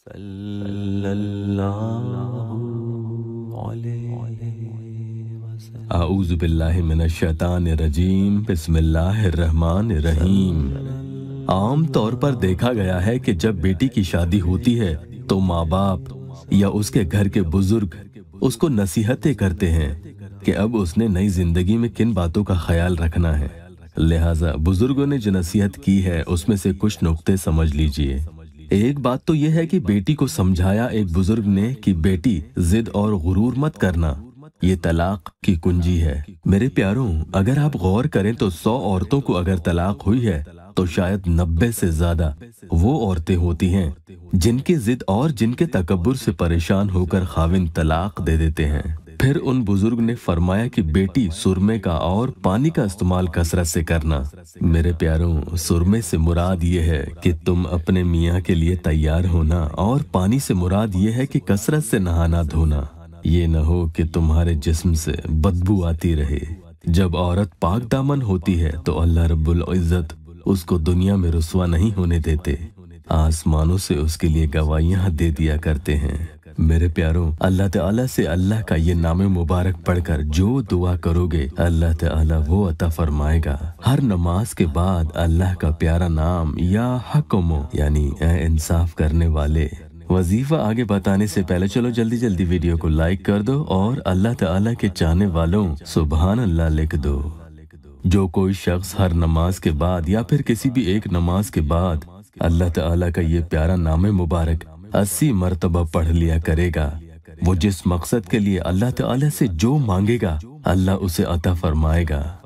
आम तौर पर देखा गया है कि जब बेटी की शादी होती है तो माँ बाप या उसके घर के बुजुर्ग उसको नसीहतें करते हैं कि अब उसने नई जिंदगी में किन बातों का ख्याल रखना है लिहाजा बुजुर्गों ने जो नसीहत की है उसमें से कुछ नुकते समझ लीजिए एक बात तो यह है कि बेटी को समझाया एक बुजुर्ग ने कि बेटी जिद और गुरूर मत करना ये तलाक की कुंजी है मेरे प्यारों अगर आप गौर करें तो सौ औरतों को अगर तलाक हुई है तो शायद नब्बे से ज्यादा वो औरतें होती हैं जिनके जिद और जिनके तकबर से परेशान होकर खाविन तलाक दे देते हैं फिर उन बुजुर्ग ने फरमाया कि बेटी सुरमे का और पानी का इस्तेमाल कसरत से करना मेरे प्यारों सुरमे से मुराद ये है कि तुम अपने मियाँ के लिए तैयार होना और पानी से मुराद ये है कि कसरत से नहाना धोना ये न हो कि तुम्हारे जिस्म से बदबू आती रहे जब औरत पाक दामन होती है तो अल्लाह रब्बुल इज़्ज़त उसको दुनिया में रसवा नहीं होने देते आसमानों से उसके लिए गवाहियां दे दिया करते हैं मेरे प्यारों अल्लाह ताला से अल्लाह का ये नाम मुबारक पढ़कर जो दुआ करोगे अल्लाह ताला वो अता फरमाएगा हर नमाज के बाद अल्लाह का प्यारा नाम या हकमो यानी इंसाफ करने वाले वजीफा आगे बताने से पहले चलो जल्दी जल्दी वीडियो को लाइक कर दो और अल्लाह ताला के चाहने वालों सुबहान अल्लाह लिख दो जो कोई शख्स हर नमाज के बाद या फिर किसी भी एक नमाज के बाद अल्लाह ताला का ये प्यारा नाम मुबारक अस्सी मरतबा पढ़ लिया करेगा वो जिस मकसद के लिए अल्लाह ताला से जो मांगेगा अल्लाह उसे अता फरमाएगा